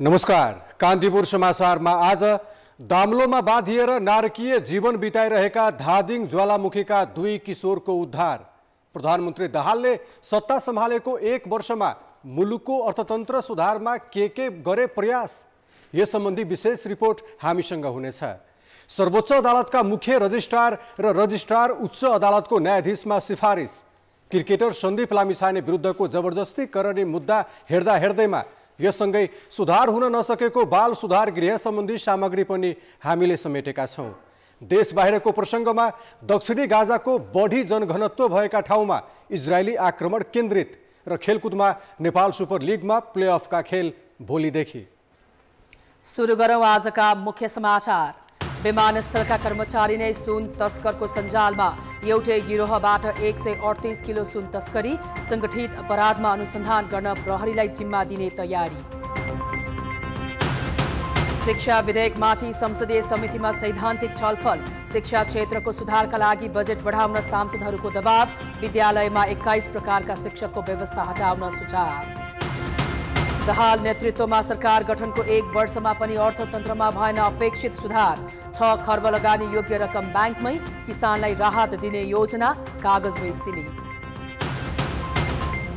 नमस्कार कान्तिपुर समाचारमा आज दाम्लोमा बाँधिएर नारकीय जीवन बिताइरहेका धादिङ ज्वालामुखीका दुई किशोरको उद्धार प्रधानमन्त्री दाहालले सत्ता सम्हालेको एक वर्षमा मुलुकको अर्थतन्त्र सुधारमा के के गरे प्रयास यस सम्बन्धी विशेष रिपोर्ट हामीसँग हुनेछ सर्वोच्च अदालतका मुख्य रजिस्ट्रार र रजिस्ट्रार उच्च अदालतको न्यायाधीशमा सिफारिस क्रिकेटर सन्दीप लामिछाने विरुद्धको जबरजस्ती करणी मुद्दा हेर्दा हेर्दैमा यससँगै सुधार हुन नसकेको बाल सुधार गृह सम्बन्धी सामग्री पनि हामीले समेटेका छौँ देश बाहिरको प्रसङ्गमा दक्षिणी गाजाको बढी जनघनत्व भएका ठाउँमा इजरायली आक्रमण केन्द्रित र खेलकुदमा नेपाल सुपर लिगमा प्लेअफका खेल भोलिदेखि सुरु गरौँ आजका मुख्य समाचार विमानस्थलका कर्मचारी नै सुन तस्करको सञ्जालमा एउटै गिरोहबाट एक सय अडतिस किलो सुन तस्करी संगठित अपराधमा अनुसन्धान गर्न प्रहरीलाई जिम्मा दिने तयारी शिक्षा विधेयकमाथि संसदीय समितिमा सैद्धान्तिक छलफल शिक्षा क्षेत्रको सुधारका लागि बजेट बढाउन सांसदहरूको दबाव विद्यालयमा एक्काइस प्रकारका शिक्षकको व्यवस्था हटाउन सुझाव दहाल नेतृत्वमा सरकार गठनको एक वर्षमा पनि अर्थतन्त्रमा भएन अपेक्षित सुधार छ खर्ब लगानी योग्य रकम ब्याङ्कमै किसानलाई राहत दिने योजना कागजमै सीमित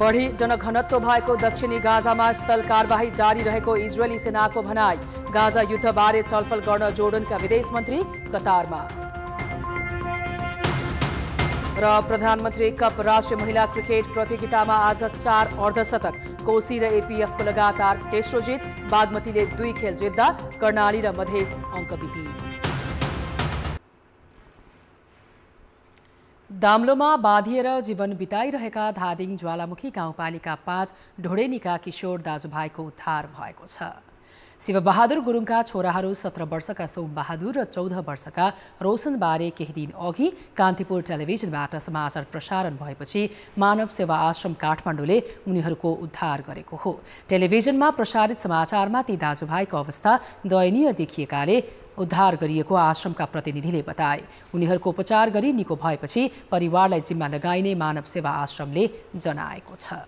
बढी जनघनत्व भएको दक्षिणी गाजामा स्थल कारवाही जारी रहेको इजरायली सेनाको भनाई गाजा युद्धबारे छलफल गर्न जोर्डनका विदेश मन्त्री कतारमा र प्रधानमन्त्री कप राष्ट्रिय महिला क्रिकेट प्रतियोगितामा आज चार अर्धशतक कोशी र एपिएफको लगातार तेस्रो जित बागमतीले दुई खेल जित्दा कर्णाली र मधेस अङ्कविहीन दाम्लोमा बाँधिएर जीवन बिताइरहेका धादिङ ज्वालामुखी गाउँपालिका पाँच ढोडेनीका किशोर दाजुभाइको उद्धार भएको छ शिवबहादुर गुरुङका छोराहरू सत्र वर्षका सोमबहादुर र चौध वर्षका रोशनबारे केही दिन अघि कान्तिपुर टेलिभिजनबाट समाचार प्रसारण भएपछि मानव सेवा आश्रम काठमाडौँले उनीहरूको उद्धार गरेको हो टेलिभिजनमा प्रसारित समाचारमा ती दाजुभाइको अवस्था दयनीय देखिएकाले उद्धार गरिएको आश्रमका प्रतिनिधिले बताए उनीहरूको उपचार गरी निको भएपछि परिवारलाई जिम्मा लगाइने मानव सेवा आश्रमले जनाएको छ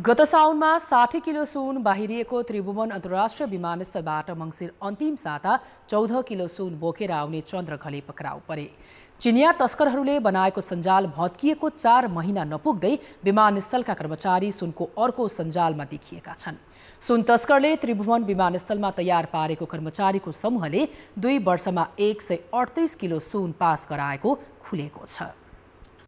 गत साउनमा साठी किलो सुन बाहिरिएको त्रिभुवन अन्तर्राष्ट्रिय विमानस्थलबाट मङ्सिर अन्तिम साता चौध किलो सुन बोकेर आउने चन्द्रघले पक्राउ परे चिनिया तस्करहरूले बनाएको सञ्जाल भत्किएको चार महिना नपुग्दै विमानस्थलका कर्मचारी सुनको अर्को सञ्जालमा देखिएका छन् सुन तस्करले त्रिभुवन विमानस्थलमा तयार पारेको कर्मचारीको समूहले दुई वर्षमा एक सय अडतिस किलो सुन पास गराएको खुलेको छ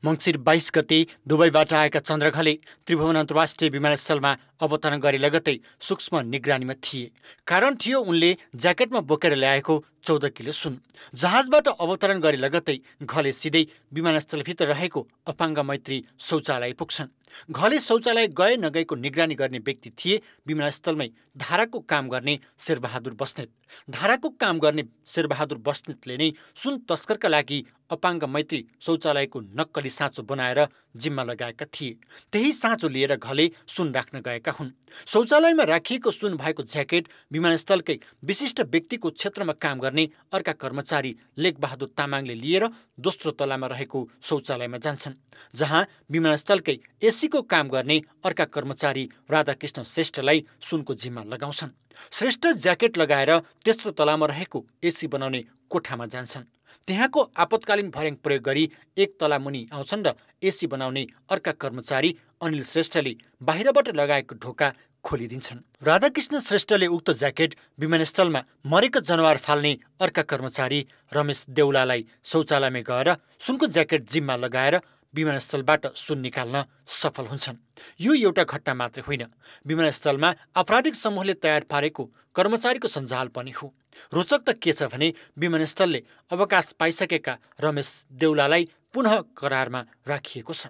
मङ्सिर बाइस गते दुबईबाट आएका चन्द्रघले त्रिभुवन अन्तर्राष्ट्रिय विमानस्थलमा अवतरण गरे लगतै सूक्ष्म निगरानीमा थिए कारण थियो उनले ज्याकेटमा बोकेर ल्याएको चौध किलो सुन जहाजबाट अवतरण गरे लगतै घले सिधै विमानस्थलभित्र रहेको अपाङ्ग मैत्री शौचालय पुग्छन् घले शौचालय गए नगएको निगरानी गर्ने व्यक्ति थिए विमानस्थलमै धाराको काम गर्ने शेरबहादुर बस्नेत धाराको काम गर्ने शेरबहादुर बस्नेतले नै सुन तस्करका लागि अपाङ्ग मैत्री शौचालयको नक्कली साँचो बनाएर जिम्मा लगाएका थिए त्यही साँचो लिएर घले सुन राख्न गएका हुन् शौचालयमा राखिएको सुन भएको ज्याकेट विमानस्थलकै विशिष्ट व्यक्तिको क्षेत्रमा काम गर्ने अर्का कर्मचारी लेखबहादुर तामाङले लिएर दोस्रो तलामा रहेको शौचालयमा जान्छन् जहाँ विमानस्थलकै एसीको काम गर्ने अर्का कर्मचारी राधाकृष्ण श्रेष्ठलाई सुनको जिम्मा लगाउँछन् श्रेष्ठ ज्याकेट लगाएर तेस्रो तलामा रहेको एसी बनाउने कोठामा जान्छन् त्यहाँको आपतकालीन भर्याङ प्रयोग गरी एक तला मुनि आउँछन् र एसी बनाउने अर्का कर्मचारी अनिल श्रेष्ठले बाहिरबाट लगाएको ढोका खोलिदिन्छन् राधाकृष्ण श्रेष्ठले उक्त ज्याकेट विमानस्थलमा मरेको जनावर फाल्ने अर्का कर्मचारी रमेश देउलालाई शौचालयमै गएर सुनको ज्याकेट जिम्मा लगाएर विमानस्थलबाट सुन निकाल्न सफल हुन्छन् यो एउटा घटना मात्रै होइन विमानस्थलमा आपराधिक समूहले तयार पारेको कर्मचारीको सञ्जाल पनि हो रोचक त के छ भने विमानस्थलले अवकाश पाइसकेका रमेश देउलालाई पुनः करारमा राखिएको छ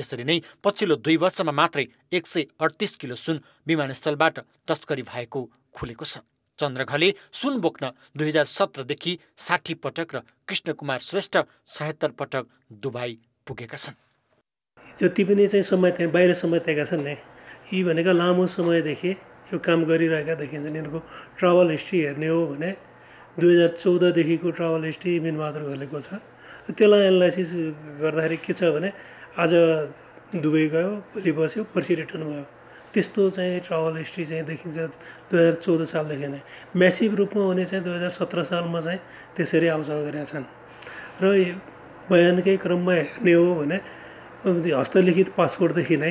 यसरी नै पछिल्लो दुई वर्षमा मात्रै एक सय अडतिस किलो सुन विमानस्थलबाट तस्करी भएको खुलेको छ चन्द्रघले सुन बोक्न दुई हजार सत्रदेखि साठी पटक र कृष्णकुमार श्रेष्ठ सयत्तर पटक दुबई पुगेका छन् जति पनि चाहिँ समय बाहिर समय त्याएका छन् नि यी भनेका लामो समयदेखि यो काम गरिरहेका देखिन्छन् यिनीहरूको ट्राभल हिस्ट्री हेर्ने हो भने दुई हजार चौधदेखिको ट्राभल हिस्ट्री मिनबहादुर घरलेको छ त्यसलाई एनालाइसिस गर्दाखेरि के छ भने आज दुबई गयो भोलि बस्यो पर्सि रिटर्न भयो त्यस्तो चाहिँ ट्राभल हिस्ट्री चाहिँ देखिन्छ दुई हजार चौध सालदेखि नै म्यासिभ रूपमा हुने चाहिँ दुई हजार सत्र सालमा चाहिँ त्यसरी आउजाउ गरेका छन् र बयानकै क्रममा हेर्ने हो भने हस्तलिखित पासपोर्टदेखि नै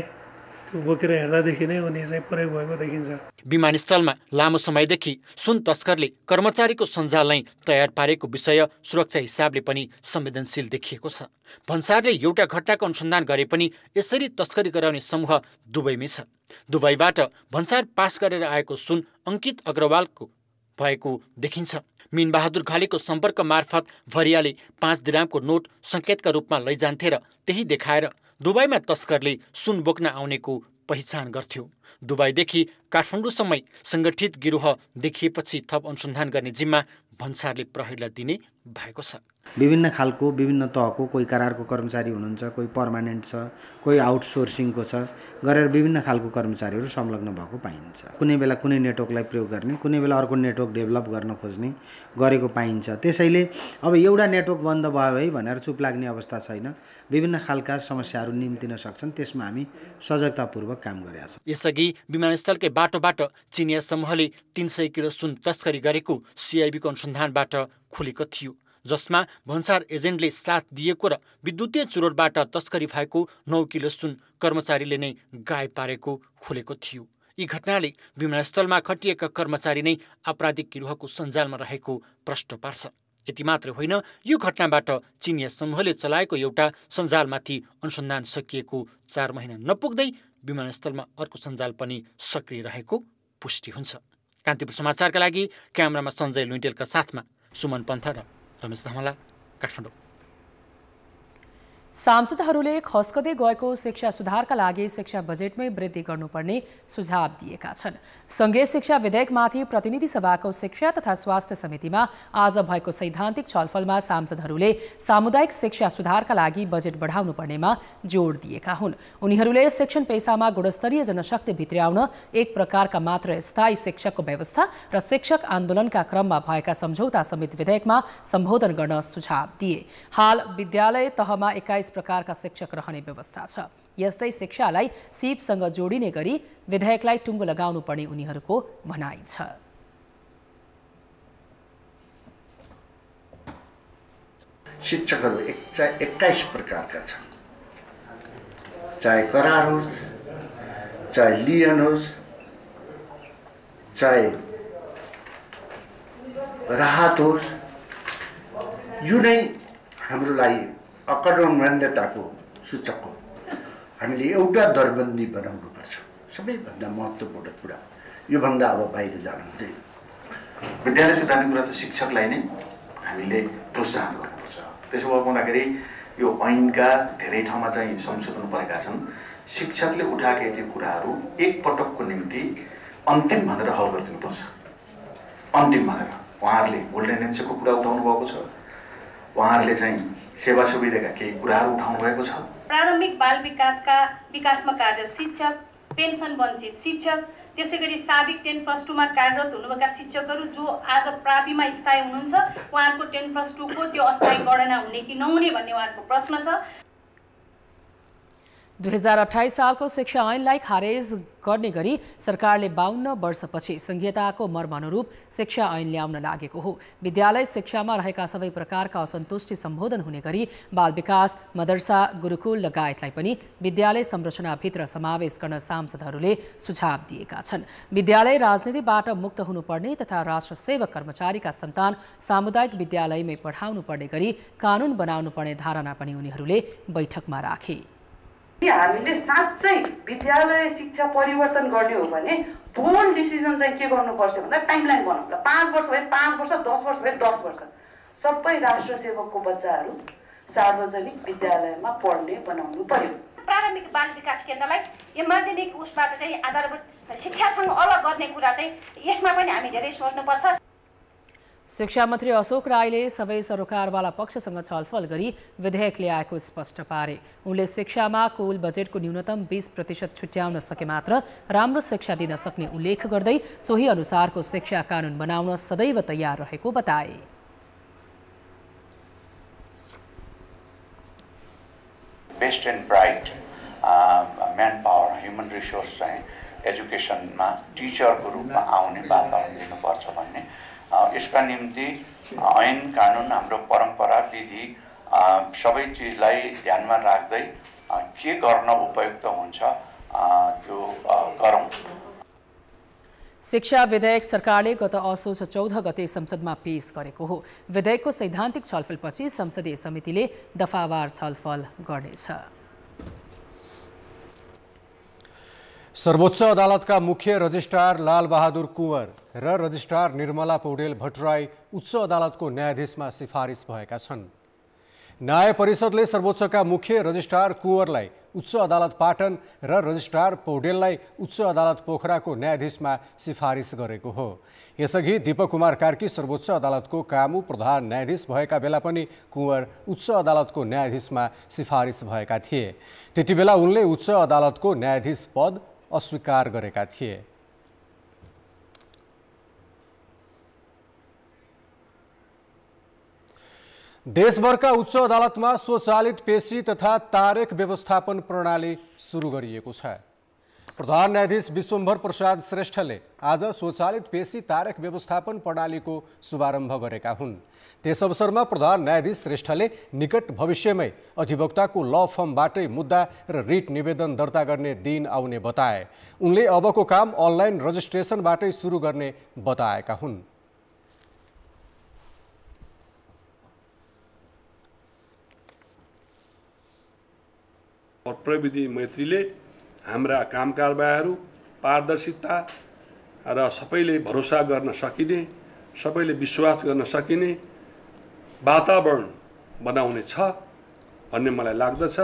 बोकेर हेर्दादेखि नै उनी चाहिँ प्रयोग भएको देखिन्छ विमानस्थलमा लामो समयदेखि सुन तस्करले कर्मचारीको सञ्जाललाई तयार पारेको विषय सुरक्षा हिसाबले पनि संवेदनशील देखिएको छ भन्सारले एउटा घटनाको अनुसन्धान गरे पनि यसरी तस्करी गराउने समूह दुबईमै छ दुबईबाट भन्सार पास गरेर आएको सुन अङ्कित अग्रवालको भएको देखिन्छ मिनबहादुर घालेको सम्पर्क मार्फत भरियाले पाँच दिरामको नोट सङ्केतका रूपमा लैजान्थे र त्यही देखाएर दुबईमा तस्करले सुन बोक्न आउनेको पहिचान गर्थ्यो दुबईदेखि काठमाडौँसम्मै सङ्गठित गिरोह देखिएपछि थप अनुसन्धान गर्ने जिम्मा भन्सारले प्रहरीलाई दिने भएको छ विभिन्न खालको विभिन्न तहको कोही करारको कर्मचारी हुनुहुन्छ कोही पर्मानेन्ट छ कोही आउटसोर्सिङको छ गरेर विभिन्न खालको कर्मचारीहरू संलग्न भएको पाइन्छ कुनै बेला कुनै नेटवर्कलाई प्रयोग गर्ने कुनै बेला अर्को नेटवर्क डेभलप गर्न खोज्ने गरेको पाइन्छ त्यसैले अब एउटा नेटवर्क बन्द भयो है भनेर चुप लाग्ने अवस्था छैन विभिन्न खालका समस्याहरू निम्तिन सक्छन् त्यसमा हामी सजगतापूर्वक काम गरेका छौँ लागि विमानस्थलकै बाटोबाट चिनिया समूहले तीन सय किलो सुन तस्करी गरेको सिआइबीको अनुसन्धानबाट खुलेको थियो जसमा भन्सार एजेन्टले साथ दिएको र विद्युतीय चुरोटबाट तस्करी भएको नौ किलो सुन कर्मचारीले नै गाय पारेको खुलेको थियो यी घटनाले विमानस्थलमा खटिएका कर्मचारी नै आपराधिक गिरोहको सञ्जालमा रहेको प्रष्ट पार्छ यति मात्र होइन यो घटनाबाट चिनिया समूहले चलाएको एउटा सञ्जालमाथि अनुसन्धान सकिएको चार महिना नपुग्दै विमानस्थलमा अर्को सञ्जाल पनि सक्रिय रहेको पुष्टि हुन्छ कान्तिपुर समाचारका लागि क्यामरामा सञ्जय लुइटेलका साथमा सुमन पन्थ र रमेश धमला काठमाडौँ सांसदहरूले खस्कदै गएको शिक्षा सुधारका लागि शिक्षा बजेटमै वृद्धि गर्नुपर्ने सुझाव दिएका छन् सङ्घीय शिक्षा विधेयकमाथि प्रतिनिधि सभाको शिक्षा तथा स्वास्थ्य समितिमा आज भएको सैद्धान्तिक छलफलमा सांसदहरूले सामुदायिक शिक्षा सुधारका लागि बजेट बढाउनु पर्नेमा जोड दिएका हुन् उनीहरूले शिक्षण पेसामा गुणस्तरीय जनशक्ति भित्र्याउन एक प्रकारका मात्र स्थायी शिक्षकको व्यवस्था र शिक्षक आन्दोलनका क्रममा भएका सम्झौता समेत विधेयकमा सम्बोधन गर्न सुझाव दिए हाल विद्यालय तहमा एक्काइस अट्ठाइस प्रकारका शिक्षक रहने व्यवस्था छ यस्तै शिक्षालाई सिपसँग जोडिने गरी विधेयकलाई टुङ्गो पर्ने उनीहरूको भनाइ छ शिक्षकहरू एक्काइस प्रकारका छन् चाहे करार होस् चाहे लियन होस् चाहे राहत होस् यो नै हाम्रो लागि अकर्मण्यताको सूचक हो हामीले एउटा दरबन्दी बनाउनुपर्छ सबैभन्दा महत्त्वपूर्ण कुरा योभन्दा अब बाहिर जानु हुँदैन विद्यालय सुधार्ने कुरा त शिक्षकलाई नै हामीले प्रोत्साहन गर्नुपर्छ त्यसो भए भन्दाखेरि यो ऐनका धेरै ठाउँमा चाहिँ संशोधन परेका छन् शिक्षकले उठाएका त्यो कुराहरू एकपटकको निम्ति अन्तिम भनेर हल गरिदिनुपर्छ अन्तिम भनेर उहाँहरूले गोल्डेन एन्सरको कुरा उठाउनु भएको छ उहाँहरूले चाहिँ सेवा सुविधाका केही कुराहरू उठाउनु भएको छ प्रारम्भिक बाल विकासका विकासमा कार्यरत शिक्षक पेन्सन वञ्चित शिक्षक त्यसै गरी साबिक टेन प्लस टूमा कार्यरत हुनुभएका शिक्षकहरू जो आज प्राविमा स्थायी हुनुहुन्छ उहाँहरूको टेन प्लस टूको त्यो अस्थायी गणना हुने कि नहुने भन्ने उहाँहरूको प्रश्न छ दुई हजार अठाइस सालको शिक्षा ऐनलाई खारेज गर्ने गरी सरकारले बाहन्न वर्षपछि संहिताको मर्म अनुरूप शिक्षा ऐन ल्याउन लागेको हो विद्यालय शिक्षामा रहेका सबै प्रकारका असन्तुष्टि सम्बोधन हुने गरी बाल विकास मदरसा गुरुकुल लगायतलाई पनि विद्यालय संरचनाभित्र समावेश गर्न सांसदहरूले सुझाव दिएका छन् विद्यालय राजनीतिबाट मुक्त हुनुपर्ने तथा राष्ट्र सेवक कर्मचारीका सन्तान सामुदायिक विद्यालयमै पढाउनु पर्ने गरी कानून बनाउनु पर्ने धारणा पनि उनीहरूले बैठकमा राखे हामीले साँच्चै विद्यालय शिक्षा परिवर्तन गर्ने हो भने बोल्ड डिसिजन चाहिँ के गर्नुपर्छ भन्दा टाइमलाइन बनाउनु पाँच वर्ष भए पाँच वर्ष दस वर्ष भए दस वर्ष सबै राष्ट्र सेवकको बच्चाहरू सार्वजनिक विद्यालयमा पढ्ने बनाउनु पर्यो प्रारम्भिक बाल विकास केन्द्रलाई यो माध्यमिक उसबाट चाहिँ आधारभूत शिक्षासँग अलग गर्ने कुरा चाहिँ यसमा पनि हामी धेरै सोच्नुपर्छ शिक्षा मन्त्री अशोक राईले सबै सरोकारवाला पक्षसँग छलफल गरी विधेयक ल्याएको स्पष्ट पारे उनले शिक्षामा कुल बजेटको न्यूनतम बिस प्रतिशत छुट्याउन सके मात्र राम्रो शिक्षा दिन सक्ने उल्लेख गर्दै सोही अनुसारको शिक्षा कानून बनाउन सदैव तयार रहेको बताए best and bright man human resource चाहिँ एजुकेसनमा रूपमा आउने वातावरण दिनुपर्छ भन्ने यसका निम्ति ऐन कानुन हाम्रो परम्परा विधि सबै चिजलाई ध्यानमा राख्दै के गर्न उपयुक्त हुन्छ त्यो गरौँ शिक्षा विधेयक सरकारले गत असोज चौध गते संसदमा पेश गरेको हो विधेयकको सैद्धान्तिक छलफलपछि संसदीय समितिले दफावार छलफल गर्नेछ सर्वोच्च अदालतका मुख्य रजिस्ट्रार लालबहादुर कुँवर र रजिस्ट्रार निर्मला पौडेल भट्टराई उच्च अदालतको न्यायाधीशमा सिफारिस भएका छन् न्याय परिषदले सर्वोच्चका मुख्य रजिस्ट्रार कुँवरलाई उच्च अदालत पाटन र रजिस्ट्रार पौडेललाई उच्च अदालत पोखराको न्यायाधीशमा सिफारिस गरेको हो यसअघि दीपक कुमार कार्की सर्वोच्च अदालतको कामु प्रधान न्यायाधीश भएका बेला पनि कुँवर उच्च अदालतको न्यायाधीशमा सिफारिस भएका थिए बेला उनले उच्च अदालतको न्यायाधीश पद अस्वीकार गरेका थिए देशभरका उच्च अदालतमा स्वचालित पेशी तथा तारेक व्यवस्थापन प्रणाली सुरु गरिएको छ प्रधान न्यायाधीश विश्वम्भर प्रसाद श्रेष्ठले आज स्वचालित पेशी तारक व्यवस्थापन प्रणालीको शुभारम्भ गरेका हुन् त्यस अवसरमा प्रधान न्यायाधीश श्रेष्ठले निकट भविष्यमै अधिवक्ताको ल फर्मबाटै मुद्दा र रिट निवेदन दर्ता गर्ने दिन आउने बताए उनले अबको काम अनलाइन रजिस्ट्रेसनबाटै सुरु गर्ने बताएका हुन् प्रविधि मैत्रीले हाम्रा काम कारबाहीहरू पारदर्शिता र सबैले भरोसा गर्न सकिने सबैले विश्वास गर्न सकिने वातावरण बनाउने छ भन्ने मलाई लाग्दछ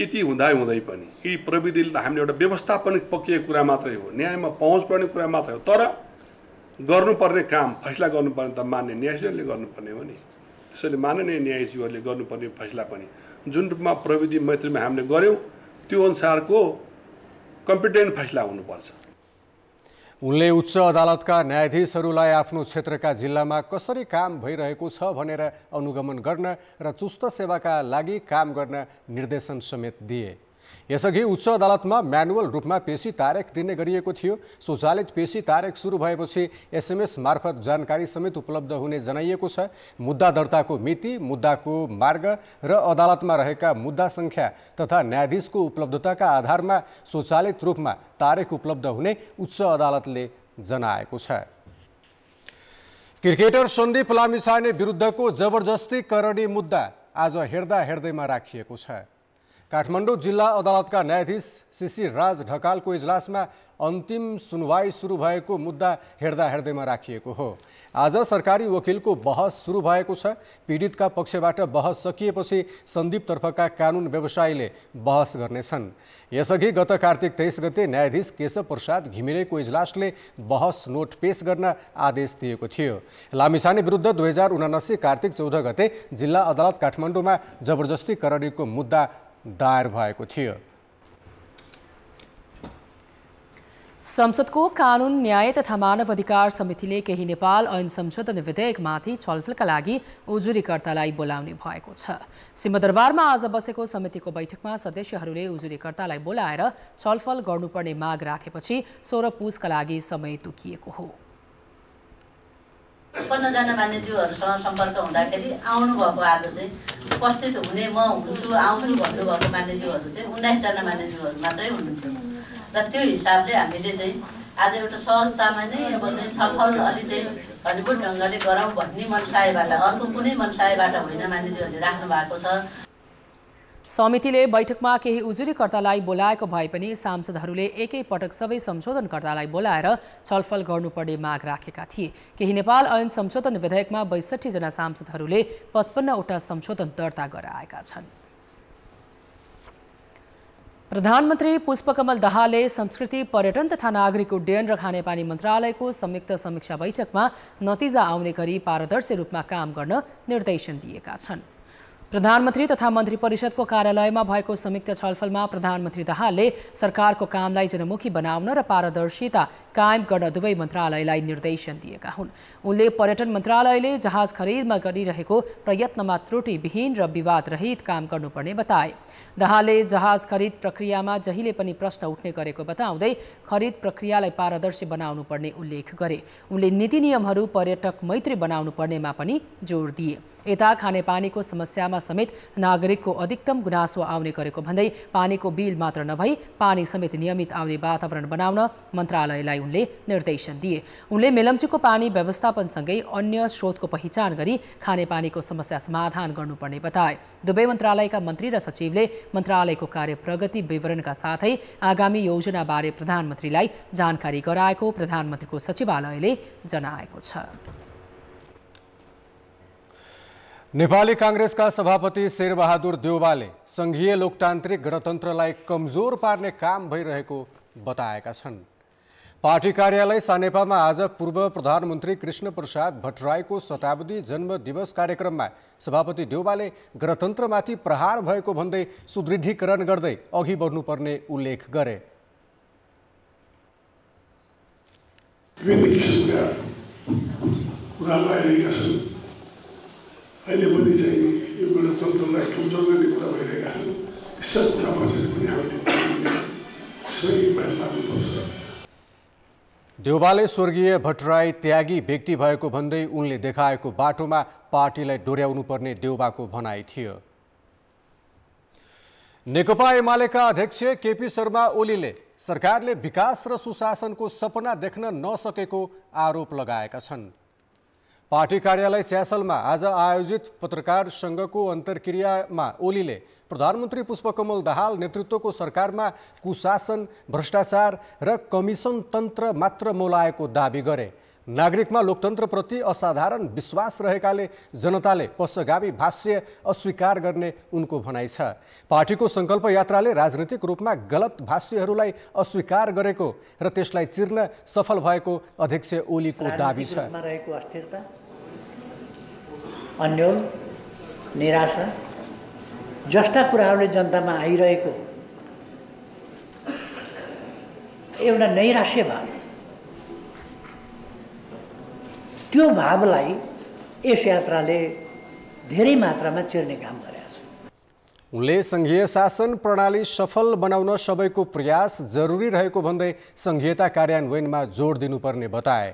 यति हुँदै हुँदै पनि यी प्रविधिले त हामीले एउटा व्यवस्थापन पकिएको कुरा मात्रै हो न्यायमा पहुँच पर्ने कुरा मात्रै हो तर गर्नुपर्ने काम फैसला गर्नुपर्ने त मान्य न्यायाधीशहरूले गर्नुपर्ने हो नि त्यसैले माननीय न्यायाधीशहरूले गर्नुपर्ने फैसला पनि जुन रूपमा प्रविधि मैत्रीमा हामीले गऱ्यौँ त्यो अनुसारको कम्पिटेन्ट फैसला हुनुपर्छ उनले उच्च अदालतका न्यायाधीशहरूलाई आफ्नो क्षेत्रका जिल्लामा कसरी काम भइरहेको छ भनेर अनुगमन गर्न र चुस्त सेवाका लागि काम गर्न निर्देशन समेत दिए यसअघि उच्च अदालतमा म्यानुअल रूपमा पेशी तारेक दिने गरिएको थियो स्वचालित पेशी तारेक सुरु भएपछि एसएमएस मार्फत जानकारी समेत उपलब्ध हुने जनाइएको छ मुद्दा दर्ताको मिति मुद्दाको मार्ग र अदालतमा रहेका मुद्दा सङ्ख्या तथा न्यायाधीशको उपलब्धताका आधारमा स्वचालित रूपमा तारेक उपलब्ध हुने उच्च अदालतले जनाएको छ क्रिकेटर सन्दीप लामिछाने विरुद्धको जबरजस्ती करणी मुद्दा आज हेर्दा हेर्दैमा राखिएको छ काठमाडौँ जिल्ला अदालतका न्यायाधीश शिशिर राज ढकालको इजलासमा अन्तिम सुनवाई सुरु भएको मुद्दा हेर्दा हेर्दैमा राखिएको हो आज सरकारी वकिलको बहस सुरु भएको छ पीडितका पक्षबाट बहस सकिएपछि सन्दीपतर्फका कानुन व्यवसायीले बहस गर्नेछन् यसअघि गत कार्तिक तेइस गते न्यायाधीश केशव प्रसाद घिमिरेको इजलासले बहस नोट पेश गर्न आदेश दिएको थियो लामिछाने विरुद्ध दुई हजार उनासी कार्तिक चौध गते जिल्ला अदालत काठमाडौँमा जबरजस्ती करडीको मुद्दा दायर भएको थियो संसदको कानुन न्याय तथा मानव अधिकार समितिले केही नेपाल ऐन संशोधन विधेयकमाथि छलफलका लागि उजुरीकर्तालाई बोलाउने भएको छ सिंहदरबारमा आज बसेको समितिको बैठकमा सदस्यहरूले उजुरीकर्तालाई बोलाएर छलफल गर्नुपर्ने माग राखेपछि सोह्र पुसका लागि समय तोकिएको हो पन्ध्रजना मान्यज्यूहरूसँग सम्पर्क हुँदाखेरि आउनुभएको आज चाहिँ उपस्थित हुने म हुन्छु आउँछु भन्नुभएको मान्यज्यूहरू चाहिँ उन्नाइसजना मान्यज्यूहरू मात्रै हुनुहुन्थ्यो र त्यो हिसाबले हामीले चाहिँ आज एउटा सहजतामा नै अब चाहिँ छलफल अलि चाहिँ हलिबुड ढङ्गले गरौँ भन्ने मनसायबाट अर्को कुनै मनसायबाट होइन मान्यज्यूहरूले राख्नु भएको छ समितिले बैठकमा केही उजुरीकर्तालाई बोलाएको भए पनि सांसदहरूले एकैपटक सबै संशोधनकर्तालाई बोलाएर छलफल गर्नुपर्ने माग राखेका थिए केही नेपाल ऐन संशोधन विधेयकमा बैसठीजना सांसदहरूले पचपन्नवटा संशोधन दर्ता गराएका छन् प्रधानमन्त्री पुष्पकमल दाहालले संस्कृति पर्यटन तथा नागरिक उड्डयन र खानेपानी मन्त्रालयको संयुक्त समीक्षा बैठकमा नतिजा आउने गरी पारदर्शी रूपमा काम गर्न निर्देशन दिएका छन् प्रधानमन्त्री तथा मन्त्री परिषदको कार्यालयमा भएको संयुक्त छलफलमा प्रधानमन्त्री दाहालले सरकारको कामलाई जनमुखी बनाउन र पारदर्शिता कायम गर्न दुवै मन्त्रालयलाई निर्देशन दिएका हुन् उनले पर्यटन मन्त्रालयले जहाज खरिदमा गरिरहेको प्रयत्नमा त्रुटिविहीन र विवादरहित काम गर्नुपर्ने बताए दाहालले जहाज खरिद प्रक्रियामा जहिले पनि प्रश्न उठ्ने गरेको बताउँदै खरिद प्रक्रियालाई पारदर्शी बनाउनुपर्ने उल्लेख गरे उनले नीति नियमहरू पर्यटक मैत्री बनाउनु पर्नेमा पनि जोड दिए यता खानेपानीको समस्यामा समेत नागरिकको अधिकतम गुनासो आउने गरेको भन्दै पानीको बिल मात्र नभई पानी समेत नियमित आउने वातावरण बनाउन मन्त्रालयलाई उनले निर्देशन दिए उनले मेलम्चीको पानी व्यवस्थापनसँगै अन्य स्रोतको पहिचान गरी खानेपानीको समस्या समाधान गर्नुपर्ने बताए दुवै मन्त्रालयका मन्त्री र सचिवले मन्त्रालयको कार्य प्रगति विवरणका साथै आगामी योजनाबारे प्रधानमन्त्रीलाई जानकारी गराएको प्रधानमन्त्रीको सचिवालयले जनाएको छ नेपाली काङ्ग्रेसका सभापति शेरबहादुर देउवाले सङ्घीय लोकतान्त्रिक गणतन्त्रलाई कमजोर पार्ने काम भइरहेको बताएका छन् पार्टी कार्यालय सानेपामा आज पूर्व प्रधानमन्त्री कृष्ण प्रसाद भट्टराईको शताब्दी जन्म दिवस कार्यक्रममा सभापति देउवाले गणतन्त्रमाथि प्रहार भएको भन्दै सुदृढीकरण गर्दै अघि बढ्नुपर्ने उल्लेख गरे विभिन्न किसिमका अहिले पनि चाहिँ नि यो गणतन्त्रलाई ठुल्ठुलो कुरा भइरहेका छन् यस्ता कुरामा चाहिँ पनि हामीले सही भएर लाग्नुपर्छ देउबाले स्वर्गीय भट्टराई त्यागी व्यक्ति भएको भन्दै उनले देखाएको बाटोमा पार्टीलाई डोर्याउनु पर्ने देउबाको भनाइ थियो नेकपा एमालेका अध्यक्ष केपी शर्मा ओलीले सरकारले विकास र सुशासनको सपना देख्न नसकेको आरोप लगाएका छन् पार्टी कार्यालय च्यासलमा आज आयोजित पत्रकार सङ्घको अन्तर्क्रियामा ओलीले प्रधानमन्त्री पुष्पकमल दाहाल नेतृत्वको सरकारमा कुशासन भ्रष्टाचार र कमिसन तन्त्र मात्र मौलाएको दावी गरे नागरिकमा लोकतन्त्रप्रति असाधारण विश्वास रहेकाले जनताले पश्चगामी भाष्य अस्वीकार गर्ने उनको भनाइ छ पार्टीको सङ्कल्प यात्राले राजनीतिक रूपमा गलत भाष्यहरूलाई अस्वीकार गरेको र त्यसलाई चिर्न सफल भएको अध्यक्ष ओलीको दावी छ रहेको अस्थिरता अन्यल निराशा जस्ता कुराहरूले जनतामा आइरहेको एउटा नैराश्य भाव त्यो भावलाई यस यात्राले धेरै मात्रामा चिर्ने काम गरे उनले सङ्घीय शासन प्रणाली सफल बनाउन सबैको प्रयास जरुरी रहेको भन्दै सङ्घीयता कार्यान्वयनमा जोड दिनुपर्ने बताए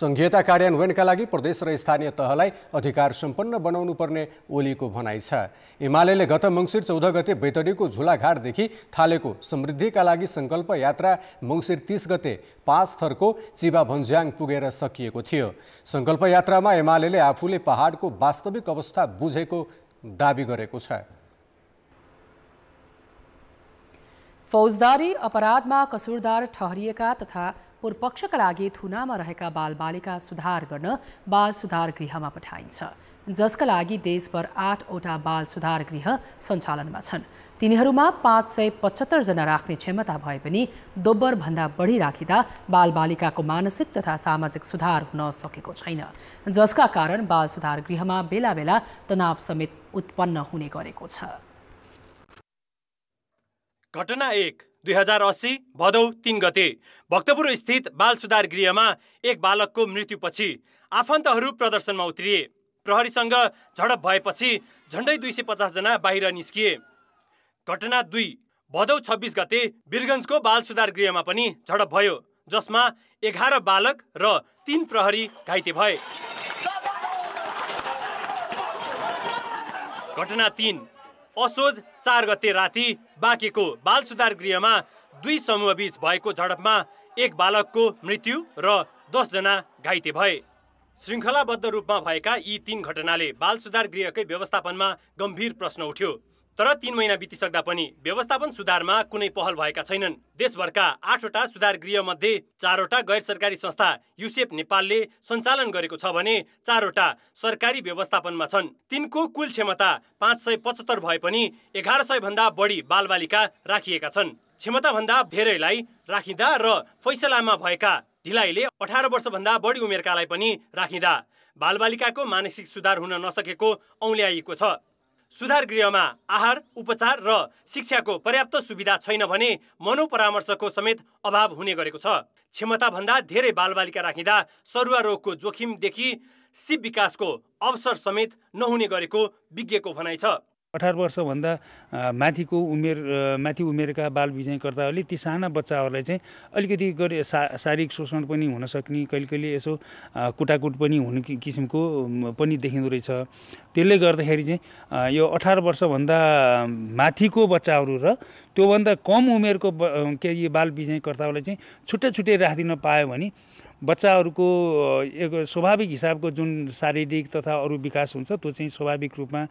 सङ्घीयता कार्यान्वयनका लागि प्रदेश र स्थानीय तहलाई अधिकार सम्पन्न बनाउनुपर्ने ओलीको भनाइ छ एमाले गत मङ्सिर चौध गते बैतडीको झुलाघाटदेखि थालेको समृद्धिका लागि सङ्कल्प यात्रा मङ्सिर तिस गते पाँच थरको चिबा भन्ज्याङ पुगेर सकिएको थियो सङ्कल्प यात्रामा एमाले आफूले पहाडको वास्तविक अवस्था बुझेको दावी गरेको छ फौजदारी अपराधमा कसुरदार ठहरिएका तथा पूर्वपक्षका लागि थुनामा रहेका बालबालिका सुधार गर्न बाल सुधार गृहमा पठाइन्छ जसका लागि देशभर आठवटा बाल सुधार गृह सञ्चालनमा छन् तिनीहरूमा पाँच सय पचहत्तरजना राख्ने क्षमता भए पनि दोब्बरभन्दा बढी राखिँदा बालबालिकाको मानसिक तथा सामाजिक सुधार हुन सकेको छैन जसका कारण बाल सुधार गृहमा बेला बेला तनाव समेत उत्पन्न हुने गरेको छ घटना एक दुई हजार अस्सी भदौ तिन गते भक्तपुर स्थित बाल सुधार गृहमा एक बालकको मृत्युपछि आफन्तहरू प्रदर्शनमा उत्रिए प्रहरीसँग झडप भएपछि झन्डै दुई सय पचासजना बाहिर निस्किए घटना दुई भदौ छब्बिस गते बिरगन्जको बाल सुधार गृहमा पनि झडप भयो जसमा एघार बालक र तिन प्रहरी घाइते भए घटना तिन असोज चार गते राति बाँकेको बाल सुधार गृहमा दुई समूहबीच भएको झडपमा एक बालकको मृत्यु र दसजना घाइते भए श्रृङ्खलाबद्ध रूपमा भएका यी तीन घटनाले बाल सुधार गृहकै व्यवस्थापनमा गम्भीर प्रश्न उठ्यो तर तीन महिना बितिसक्दा पनि व्यवस्थापन सुधारमा कुनै पहल भएका छैनन् देशभरका आठवटा सुधार गृह गृहमध्ये चारवटा गैर सरकारी संस्था युसेफ नेपालले सञ्चालन गरेको छ भने चारवटा सरकारी व्यवस्थापनमा छन् तिनको कुल क्षमता पाँच सय पचहत्तर भए पनि एघार भन्दा बढी बालबालिका राखिएका छन् क्षमताभन्दा धेरैलाई राखिँदा र फैसलामा भएका ढिलाइले अठार वर्षभन्दा बढी उमेरकालाई पनि राखिँदा बालबालिकाको मानसिक सुधार हुन नसकेको औल्याइएको छ सुधार गृहमा आहार उपचार र शिक्षाको पर्याप्त सुविधा छैन भने मनोपरामर्शको समेत अभाव हुने गरेको छ क्षमताभन्दा धेरै बालबालिका राखिँदा सरुवा रोगको जोखिमदेखि शिव विकासको अवसर समेत नहुने गरेको विज्ञको भनाइ छ अठार वर्षभन्दा माथिको उमेर माथि उमेरका बाल विजयकर्ताहरूले ती साना बच्चाहरूलाई चाहिँ अलिकति गरी सा शारीरिक शोषण पनि हुन सक्ने कहिले कहिले यसो कुटाकुट पनि हुने किसिमको पनि देखिँदो रहेछ त्यसले गर्दाखेरि चाहिँ यो अठार वर्षभन्दा माथिको बच्चाहरू र त्योभन्दा कम उमेरको के बाल विजयकर्ताहरूलाई चाहिँ छुट्टै छुट्टै राखिदिन पायो भने बच्चाहरूको एक स्वाभाविक हिसाबको जुन शारीरिक तथा अरू विकास हुन्छ त्यो चाहिँ स्वाभाविक रूपमा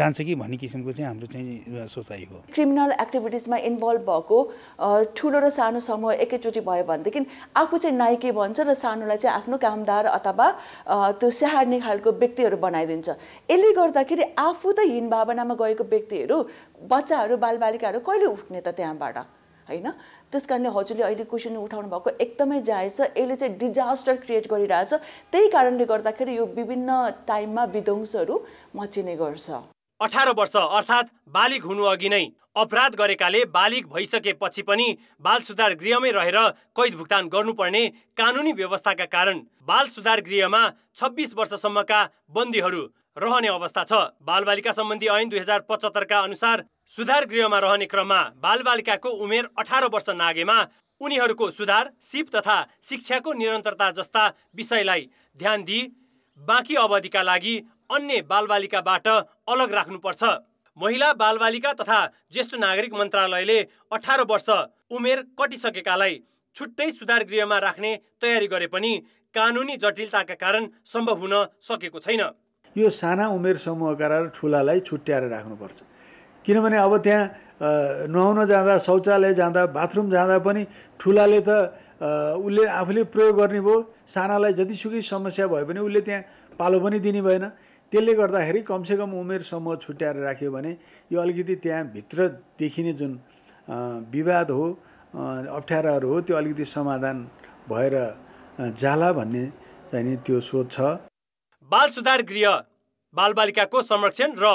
जान्छ कि भन्ने किसिमको चाहिँ हाम्रो चाहिँ सोचाइ हो क्रिमिनल एक्टिभिटिजमा इन्भल्भ भएको ठुलो र सानो समूह एकैचोटि भयो भनेदेखि आफू चाहिँ नाइके भन्छ र सानोलाई चाहिँ आफ्नो कामदार अथवा त्यो स्याहार्ने खालको व्यक्तिहरू बनाइदिन्छ यसले गर्दाखेरि आफू त हिन भावनामा गएको व्यक्तिहरू बच्चाहरू बालबालिकाहरू कहिले उठ्ने त त्यहाँबाट होइन त्यस कारणले हजुरले अहिले क्वेसन उठाउनु भएको एकदमै जायज छ यसले चाहिँ डिजास्टर क्रिएट गरिरहेछ त्यही कारणले गर्दाखेरि यो विभिन्न टाइममा विध्वंसहरू मचिने गर्छ अठार वर्ष अर्थात् बालिक हुनु अघि नै अपराध गरेकाले बालिक भइसकेपछि पनि बाल सुधार गृहमै रहेर कैद भुक्तान गर्नुपर्ने कानुनी व्यवस्थाका कारण बाल सुधार गृहमा छब्बिस वर्षसम्मका बन्दीहरू रहने अवस्था छ बालबालिका सम्बन्धी ऐन दुई हजार पचहत्तरका अनुसार सुधार गृहमा रहने क्रममा बालबालिकाको उमेर अठार वर्ष नागेमा उनीहरूको सुधार सिप तथा शिक्षाको निरन्तरता जस्ता विषयलाई ध्यान दिई बाँकी अवधिका लागि अन्य बालबालिकाबाट अलग राख्नुपर्छ महिला बालबालिका तथा ज्येष्ठ नागरिक मन्त्रालयले अठार वर्ष उमेर कटिसकेकालाई छुट्टै सुधार गृहमा राख्ने तयारी गरे पनि कानुनी जटिलताका कारण सम्भव हुन सकेको छैन यो साना उमेर समूहका र ठुलालाई छुट्याएर राख्नुपर्छ किनभने अब त्यहाँ नुहाउन जाँदा शौचालय जाँदा बाथरुम जाँदा पनि ठुलाले त उसले आफूले प्रयोग गर्ने भयो सानालाई जतिसुकै समस्या भए पनि उसले त्यहाँ पालो पनि दिने भएन त्यसले गर्दाखेरि कमसेकम उमेर समूह छुट्याएर राख्यो भने यो अलिकति त्यहाँभित्र देखिने जुन विवाद हो अप्ठ्याराहरू हो त्यो अलिकति समाधान भएर जाला भन्ने चाहिँ नि त्यो सोच छ बाल सुधार गृह बालबालिकाको संरक्षण र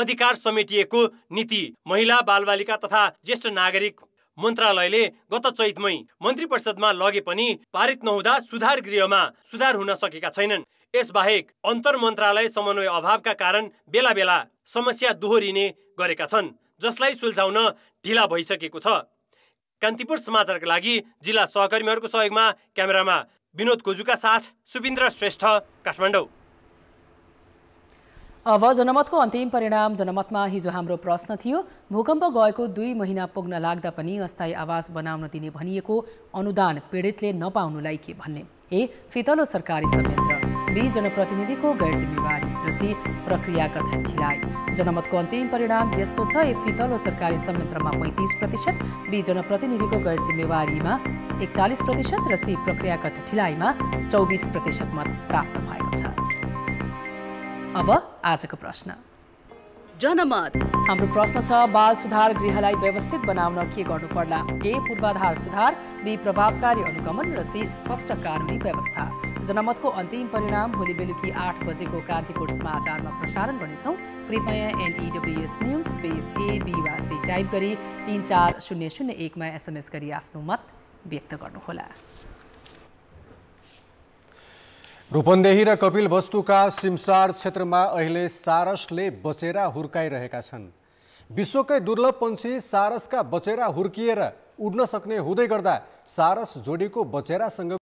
अधिकार समेटिएको नीति महिला बालबालिका तथा ज्येष्ठ नागरिक मन्त्रालयले गत चैतमै मन्त्री परिषदमा लगे पनि पारित नहुँदा सुधार गृहमा सुधार हुन सकेका छैनन् यसबाहेक अन्तर मन्त्रालय समन्वय अभावका कारण बेला बेला समस्या दोहोरिने गरेका छन् जसलाई सुल्झाउन ढिला भइसकेको छ कान्तिपुर समाचारका लागि जिल्ला सहकर्मीहरूको सहयोगमा क्यामेरामा विनोद कोजुका साथ सुविन्द्र श्रेष्ठ काठमाडौँ अब जनमतको अन्तिम परिणाम जनमतमा हिजो हाम्रो प्रश्न थियो भूकम्प गएको दुई महिना पुग्न लाग्दा पनि अस्थायी आवास बनाउन दिने भनिएको अनुदान पीडितले नपाउनुलाई के भन्ने ए फितलो सरकारी संयन्त्र बी जनप्रतिनिधिको गैर जिम्मेवारी र सी प्रक्रियागत ढिलाइ जनमतको अन्तिम परिणाम यस्तो छ ए फितलो सरकारी संयन्त्रमा पैँतिस प्रतिशत बी जनप्रतिनिधिको गैर जिम्मेवारीमा एकचालिस प्रतिशत र सी प्रक्रियागत ढिलाइमा चौबिस प्रतिशत मत प्राप्त भएको छ अब आजको प्रश्न जनमत हाम्रो प्रश्न छ बाल सुधार गृहलाई व्यवस्थित बनाउन के गर्नु पर्ला ए पूर्वाधार सुधार बी प्रभावकारी अनुगमन र सी स्पष्ट कानुनी व्यवस्था जनमतको अन्तिम परिणाम भोलि बेलुकी आठ बजेको कान्तिपुर समाचारमा प्रसारण गर्नेछौँ कृपया NEWS news space A B वा सी टाइप गरी तिन चार शून्य शून्य एकमा एसएमएस गरी आफ्नो मत व्यक्त गर्नुहोला रूपन्देही र कपिल वस्तुका सिमसार क्षेत्रमा अहिले सारसले बचेरा हुर्काइरहेका छन् विश्वकै दुर्लभ पन्छी सारसका बचेरा हुर्किएर उड्न सक्ने हुँदै गर्दा सारस जोडीको बचेरासँग